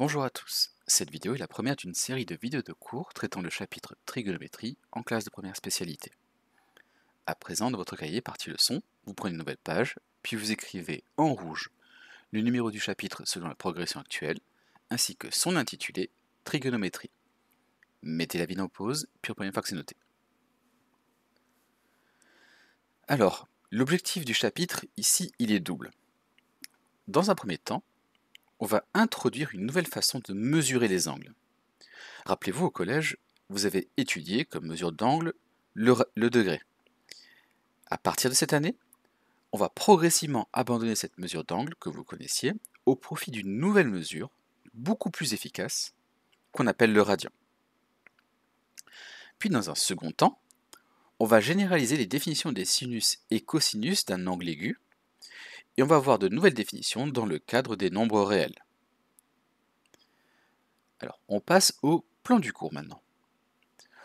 Bonjour à tous, cette vidéo est la première d'une série de vidéos de cours traitant le chapitre trigonométrie en classe de première spécialité. À présent, dans votre cahier partie leçon, vous prenez une nouvelle page, puis vous écrivez en rouge le numéro du chapitre selon la progression actuelle, ainsi que son intitulé trigonométrie. Mettez la vidéo en pause, puis reprenez une fois que c'est noté. Alors, l'objectif du chapitre, ici, il est double. Dans un premier temps, on va introduire une nouvelle façon de mesurer les angles. Rappelez-vous, au collège, vous avez étudié comme mesure d'angle le, degré. À partir de cette année, on va progressivement abandonner cette mesure d'angle que vous connaissiez au profit d'une nouvelle mesure, beaucoup plus efficace, qu'on appelle le radian. Puis dans un second temps, on va généraliser les définitions des sinus et cosinus d'un angle aigu et on va avoir de nouvelles définitions dans le cadre des nombres réels. Alors, on passe au plan du cours maintenant.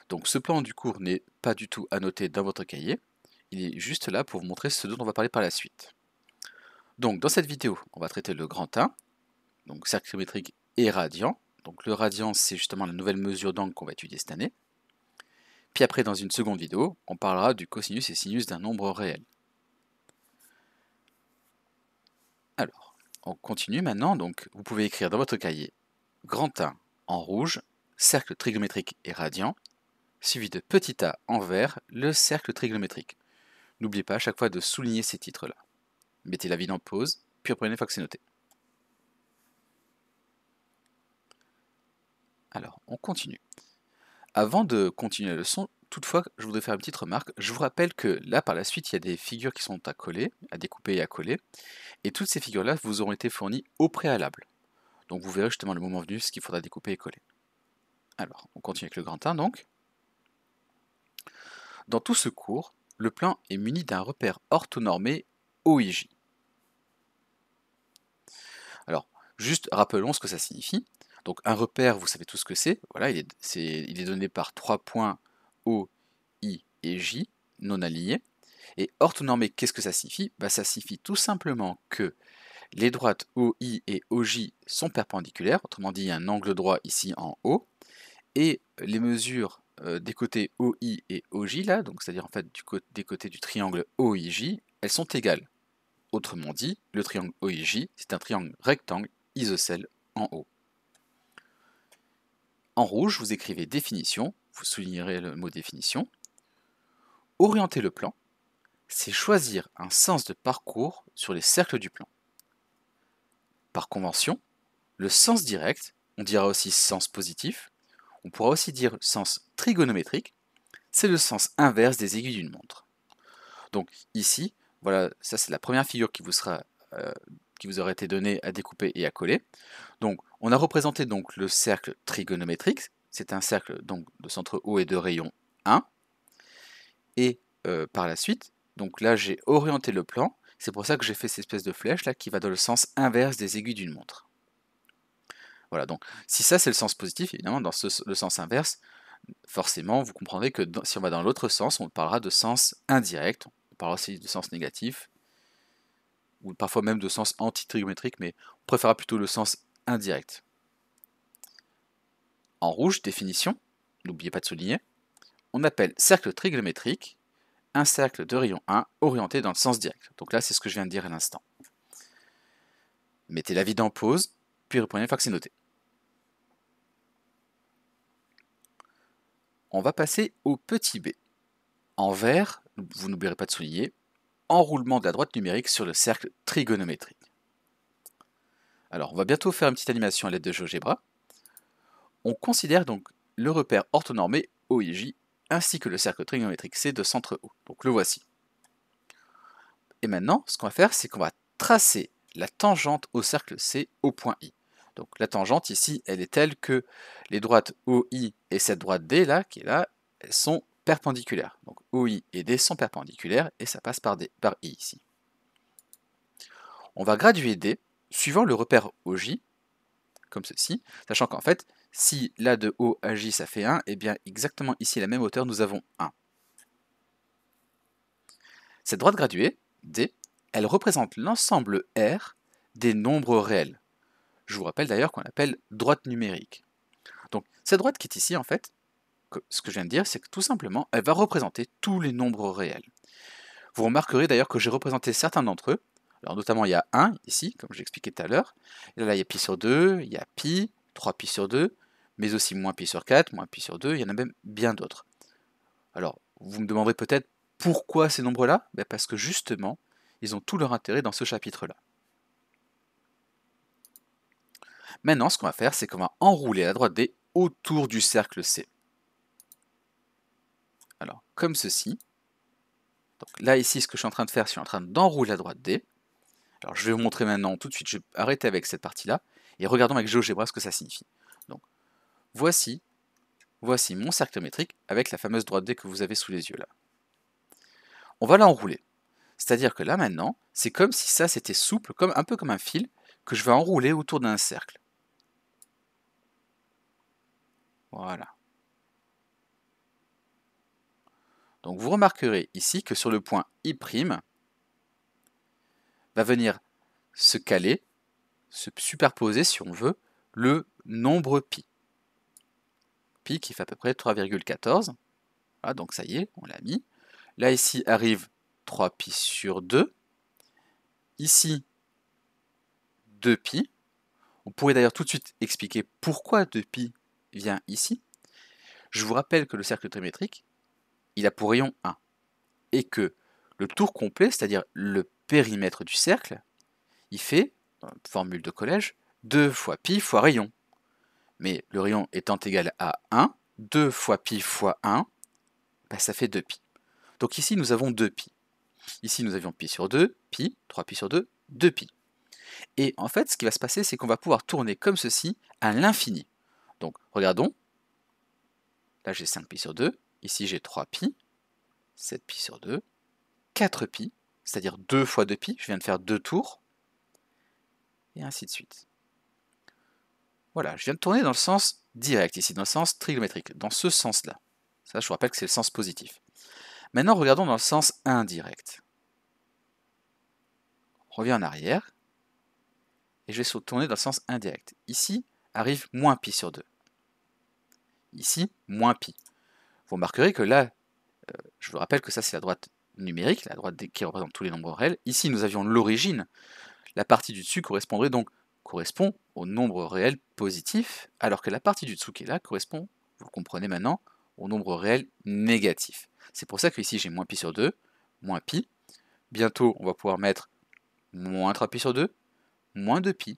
Donc ce plan du cours n'est pas du tout annoté dans votre cahier, il est juste là pour vous montrer ce dont on va parler par la suite. Donc dans cette vidéo, on va traiter le grand 1, donc cercle et radian. Donc le radian, c'est justement la nouvelle mesure d'angle qu'on va étudier cette année. Puis après, dans une seconde vidéo, on parlera du cosinus et sinus d'un nombre réel. Alors, on continue maintenant. Donc, vous pouvez écrire dans votre cahier grand A en rouge, cercle trigonométrique et radiant suivi de petit a en vert, le cercle trigonométrique. N'oubliez pas à chaque fois de souligner ces titres-là. Mettez la ville en pause, puis reprenez une fois que c'est noté. Alors, on continue. Avant de continuer la leçon, Toutefois, je voudrais faire une petite remarque. Je vous rappelle que là, par la suite, il y a des figures qui sont à coller, à découper et à coller. Et toutes ces figures-là vous auront été fournies au préalable. Donc vous verrez justement le moment venu ce qu'il faudra découper et coller. Alors, on continue avec le grand 1 donc. Dans tout ce cours, le plan est muni d'un repère orthonormé OIJ. Alors, juste rappelons ce que ça signifie. Donc un repère, vous savez tout ce que c'est. Voilà, il il est donné par trois points O, et J non alignés. Et orthonormé, qu'est-ce que ça signifie bah, Ça signifie tout simplement que les droites OI et OJ sont perpendiculaires, autrement dit, il y a un angle droit ici en haut, et les mesures euh, des côtés OI et OJ, là, donc c'est-à-dire en fait des côtés du triangle OIJ, elles sont égales. Autrement dit, le triangle OIJ, c'est un triangle rectangle isocèle en haut. En rouge, vous écrivez définition, vous soulignerez le mot définition, Orienter le plan, c'est choisir un sens de parcours sur les cercles du plan. Par convention, le sens direct, on dira aussi sens positif, on pourra aussi dire sens trigonométrique, c'est le sens inverse des aiguilles d'une montre. Donc ici, voilà, ça c'est la première figure qui vous sera euh, qui vous aura été donnée à découper et à coller. Donc on a représenté donc le cercle trigonométrique, c'est un cercle donc de centre haut et de rayon 1. Et par la suite, donc là j'ai orienté le plan, c'est pour ça que j'ai fait cette espèce de flèche là qui va dans le sens inverse des aiguilles d'une montre. Voilà, donc si ça c'est le sens positif, évidemment, dans le sens inverse, forcément vous comprendrez que si on va dans l'autre sens, on parlera de sens indirect, on parlera aussi de sens négatif, ou parfois même de sens anti antitrigonométrique, mais on préférera plutôt le sens indirect. En rouge, définition, n'oubliez pas de souligner on appelle cercle trigonométrique un cercle de rayon 1 orienté dans le sens direct. Donc là, c'est ce que je viens de dire à l'instant. Mettez la vide en pause, puis reprenez une fois que c'est noté. On va passer au petit b. En vert, vous n'oublierez pas de souligner, enroulement de la droite numérique sur le cercle trigonométrique. Alors, on va bientôt faire une petite animation à l'aide de GeoGebra. On considère donc le repère orthonormé OIJ ainsi que le cercle trigonométrique C de centre O. Donc le voici. Et maintenant, ce qu'on va faire, c'est qu'on va tracer la tangente au cercle C au point I. Donc la tangente ici, elle est telle que les droites OI et cette droite D là, qui est là, elles sont perpendiculaires. Donc OI et D sont perpendiculaires et ça passe par, D, par I ici. On va graduer D suivant le repère OJ, comme ceci, sachant qu'en fait, si là de haut à J ça fait 1, et eh bien exactement ici à la même hauteur nous avons 1. Cette droite graduée, D, elle représente l'ensemble R des nombres réels. Je vous rappelle d'ailleurs qu'on appelle droite numérique. Donc cette droite qui est ici en fait, ce que je viens de dire, c'est que tout simplement elle va représenter tous les nombres réels. Vous remarquerez d'ailleurs que j'ai représenté certains d'entre eux. Alors notamment il y a 1 ici, comme j'expliquais tout à l'heure. Là, là il y a pi sur 2, il y a pi, 3 pi sur 2, mais aussi moins pi sur 4, moins pi sur 2, il y en a même bien d'autres. Alors, vous me demanderez peut-être pourquoi ces nombres-là ben Parce que justement, ils ont tout leur intérêt dans ce chapitre-là. Maintenant, ce qu'on va faire, c'est qu'on va enrouler la droite D autour du cercle C. Alors, comme ceci. là, ici, ce que je suis en train de faire, je suis en train d'enrouler la droite D. Alors, je vais vous montrer maintenant tout de suite, je vais arrêter avec cette partie-là, et regardons avec GeoGebra ce que ça signifie. Voici, voici mon cercle métrique avec la fameuse droite D que vous avez sous les yeux là. On va l'enrouler. C'est-à-dire que là maintenant, c'est comme si ça c'était souple, comme, un peu comme un fil, que je vais enrouler autour d'un cercle. Voilà. Donc vous remarquerez ici que sur le point I', va venir se caler, se superposer si on veut, le nombre pi pi qui fait à peu près 3,14. Ah, donc ça y est, on l'a mis. Là ici arrive 3 π sur 2. Ici, 2 π On pourrait d'ailleurs tout de suite expliquer pourquoi 2 π vient ici. Je vous rappelle que le cercle trimétrique, il a pour rayon 1. Et que le tour complet, c'est-à-dire le périmètre du cercle, il fait, euh, formule de collège, 2 fois pi fois rayon mais le rayon étant égal à 1, 2 fois pi fois 1, bah, ça fait 2pi. Donc ici, nous avons 2pi. Ici, nous avions pi sur 2, pi, 3pi sur 2, 2pi. Et en fait, ce qui va se passer, c'est qu'on va pouvoir tourner comme ceci à l'infini. Donc, regardons. Là, j'ai 5pi sur 2. Ici, j'ai 3 π 7pi sur 2, 4 π cest c'est-à-dire 2 fois 2pi. Je viens de faire deux tours. Et ainsi de suite. Voilà, je viens de tourner dans le sens direct ici, dans le sens trigonométrique, dans ce sens-là. Ça, je vous rappelle que c'est le sens positif. Maintenant, regardons dans le sens indirect. Reviens revient en arrière, et je vais tourner dans le sens indirect. Ici, arrive moins pi sur 2. Ici, moins pi. Vous remarquerez que là, euh, je vous rappelle que ça c'est la droite numérique, la droite qui représente tous les nombres réels. Ici, nous avions l'origine. La partie du dessus correspondrait donc correspond au nombre réel positif, alors que la partie du dessous qui est là correspond, vous comprenez maintenant, au nombre réel négatif. C'est pour ça que ici j'ai moins pi sur 2, moins pi. Bientôt, on va pouvoir mettre moins 3 pi sur 2, moins 2 pi,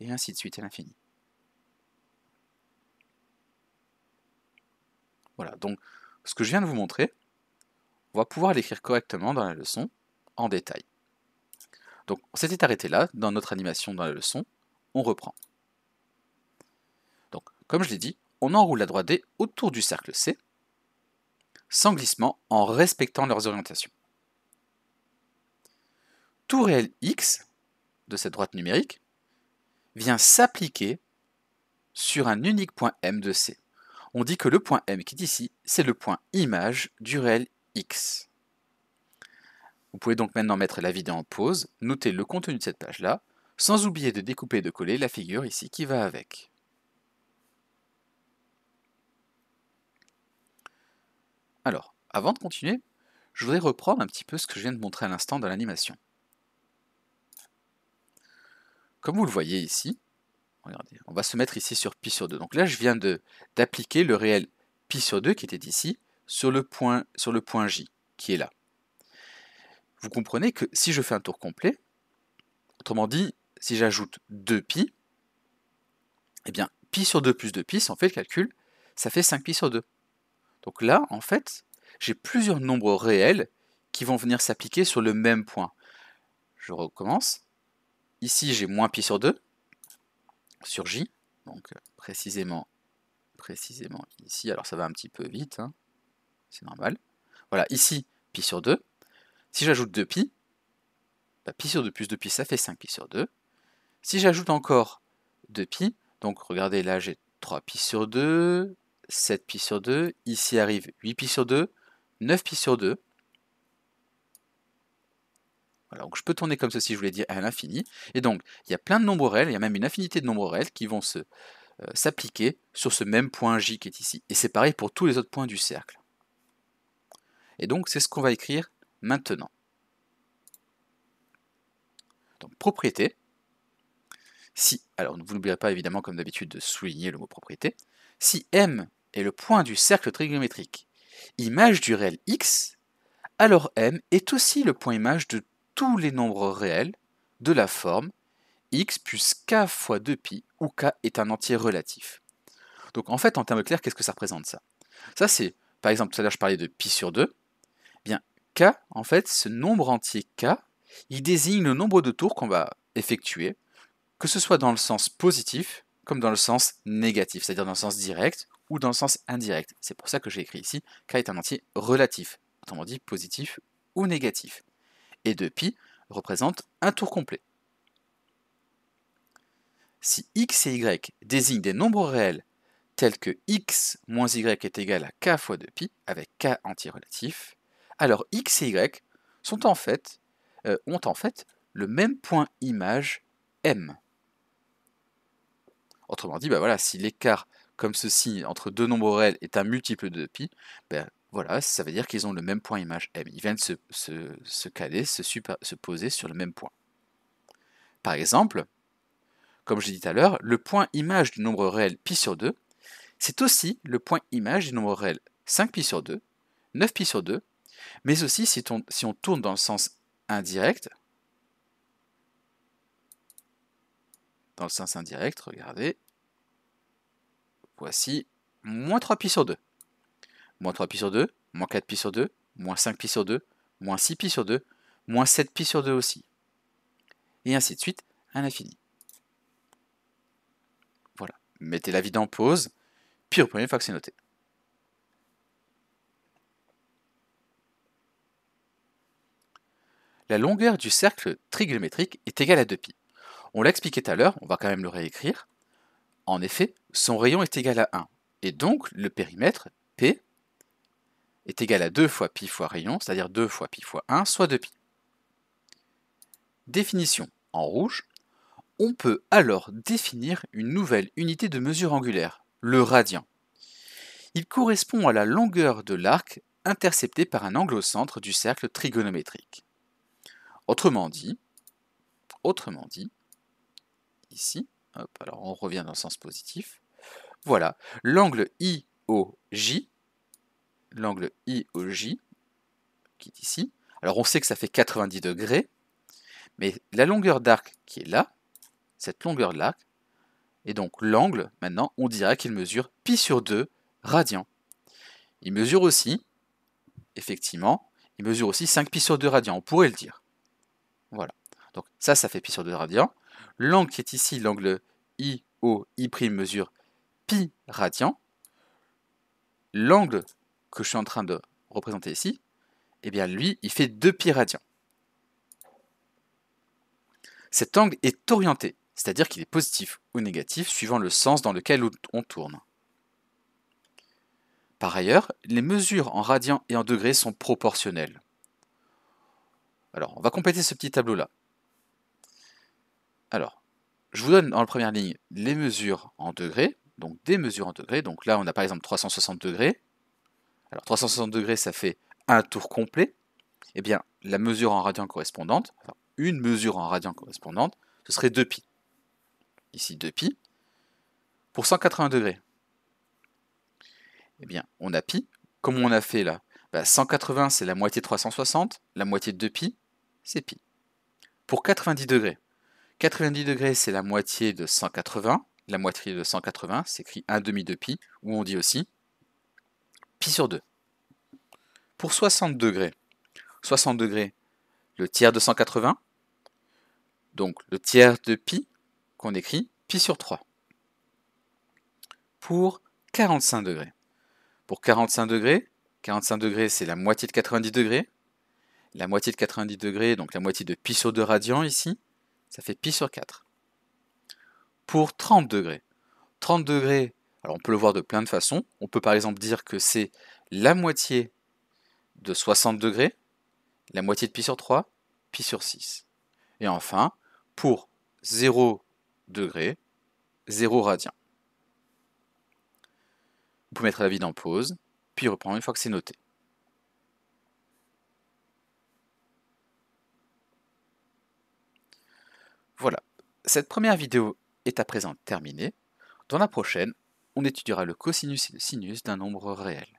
et ainsi de suite à l'infini. Voilà, donc ce que je viens de vous montrer, on va pouvoir l'écrire correctement dans la leçon en détail. Donc on s'était arrêté là dans notre animation dans la leçon on reprend. Donc, comme je l'ai dit, on enroule la droite d autour du cercle C, sans glissement en respectant leurs orientations. Tout réel X de cette droite numérique vient s'appliquer sur un unique point M de C. On dit que le point M qui est ici, c'est le point image du réel X. Vous pouvez donc maintenant mettre la vidéo en pause, noter le contenu de cette page-là, sans oublier de découper et de coller la figure ici qui va avec. Alors, avant de continuer, je voudrais reprendre un petit peu ce que je viens de montrer à l'instant dans l'animation. Comme vous le voyez ici, regardez, on va se mettre ici sur pi sur 2. Donc là, je viens d'appliquer le réel pi sur 2 qui était ici sur le, point, sur le point J qui est là. Vous comprenez que si je fais un tour complet, autrement dit, si j'ajoute 2pi, et eh bien, pi sur 2 plus 2pi, si on fait le calcul, ça fait 5pi sur 2. Donc là, en fait, j'ai plusieurs nombres réels qui vont venir s'appliquer sur le même point. Je recommence. Ici, j'ai moins pi sur 2 sur j, donc précisément, précisément ici. Alors ça va un petit peu vite, hein. c'est normal. Voilà, ici, pi sur 2. Si j'ajoute 2 pi, bah, pi sur 2 plus 2 pi, ça fait 5 pi sur 2. Si j'ajoute encore 2π, donc regardez là j'ai 3π sur 2, 7π sur 2, ici arrive 8π sur 2, 9π sur 2. Voilà, donc je peux tourner comme ceci, je voulais dire, à l'infini. Et donc, il y a plein de nombres réels, il y a même une infinité de nombres réels qui vont euh, s'appliquer sur ce même point J qui est ici. Et c'est pareil pour tous les autres points du cercle. Et donc, c'est ce qu'on va écrire maintenant. Donc, propriété, si, alors vous n'oublierez pas évidemment comme d'habitude de souligner le mot propriété, si M est le point du cercle trigonométrique, image du réel X, alors M est aussi le point image de tous les nombres réels de la forme x plus k fois 2pi, où k est un entier relatif. Donc en fait, en termes clairs, qu'est-ce que ça représente ça Ça c'est, par exemple, tout à l'heure je parlais de pi sur 2, eh bien k, en fait, ce nombre entier k, il désigne le nombre de tours qu'on va effectuer que ce soit dans le sens positif comme dans le sens négatif, c'est-à-dire dans le sens direct ou dans le sens indirect. C'est pour ça que j'ai écrit ici K est un entier relatif, autrement dit positif ou négatif. Et 2 pi représente un tour complet. Si x et y désignent des nombres réels tels que x moins y est égal à k fois 2 pi avec k entier relatif, alors x et y euh, ont en fait le même point image m. Autrement dit, bah, voilà, si l'écart comme ceci entre deux nombres réels est un multiple de pi, ben voilà, ça veut dire qu'ils ont le même point image m. Eh, ils viennent se, se, se caler, se, poser sur le même point. Par exemple, comme l'ai dit tout à l'heure, le point image du nombre réel pi sur 2, c'est aussi le point image du nombre réel 5 pi sur 2, 9 pi sur 2, mais aussi si si on tourne dans le sens indirect, dans le sens indirect, regardez, voici moins 3 pi sur 2. Moins 3 pi sur 2, moins 4 pi sur 2, moins 5 pi sur 2, moins 6 pi sur 2, moins 7 pi sur 2 aussi. Et ainsi de suite, à l'infini. Voilà, mettez la vide en pause, puis reprenez premier fois que c'est noté. La longueur du cercle trigonométrique est égale à 2 pi. On l'a expliqué tout à l'heure, on va quand même le réécrire. En effet, son rayon est égal à 1. Et donc, le périmètre P est égal à 2 fois pi fois rayon, c'est-à-dire 2 fois pi fois 1, soit 2 pi. Définition en rouge. On peut alors définir une nouvelle unité de mesure angulaire, le radian. Il correspond à la longueur de l'arc intercepté par un angle au centre du cercle trigonométrique. Autrement dit, autrement dit, ici. alors on revient dans le sens positif. Voilà, l'angle IOJ, l'angle IOJ, qui est ici. Alors on sait que ça fait 90 degrés, mais la longueur d'arc qui est là, cette longueur de l'arc, et donc l'angle, maintenant, on dirait qu'il mesure pi sur 2 radian. Il mesure aussi, effectivement, il mesure aussi 5 pi sur 2 radian, on pourrait le dire. Voilà. Donc ça, ça fait pi sur 2 radian. L'angle qui est ici, l'angle IOI' mesure pi radian. L'angle que je suis en train de représenter ici, eh bien lui, il fait 2 pi radian. Cet angle est orienté, c'est-à-dire qu'il est positif ou négatif suivant le sens dans lequel on tourne. Par ailleurs, les mesures en radians et en degrés sont proportionnelles. Alors, on va compléter ce petit tableau-là. Alors, je vous donne en première ligne les mesures en degrés, donc des mesures en degrés. Donc là, on a par exemple 360 degrés. Alors 360 degrés, ça fait un tour complet. Eh bien, la mesure en radian correspondante, une mesure en radian correspondante, ce serait 2 π Ici 2 π pour 180 degrés. Eh bien, on a π. Comme on a fait là, 180 bah, c'est la moitié de 360, la moitié de 2 π c'est pi. Pour 90 degrés, 90 degrés, c'est la moitié de 180. La moitié de 180, s'écrit écrit 1 demi de pi, où on dit aussi pi sur 2. Pour 60 degrés, 60 degrés, le tiers de 180, donc le tiers de pi, qu'on écrit pi sur 3. Pour 45 degrés. Pour 45 degrés, 45 degrés, c'est la moitié de 90 degrés. La moitié de 90 degrés, donc la moitié de pi sur 2 radians ici, ça fait pi sur 4. Pour 30 degrés, 30 degrés, alors on peut le voir de plein de façons. On peut par exemple dire que c'est la moitié de 60 degrés, la moitié de pi sur 3, π sur 6. Et enfin, pour 0 degrés 0 radian. Vous pouvez mettre la vide en pause, puis reprendre une fois que c'est noté. Voilà, cette première vidéo est à présent terminée. Dans la prochaine, on étudiera le cosinus et le sinus d'un nombre réel.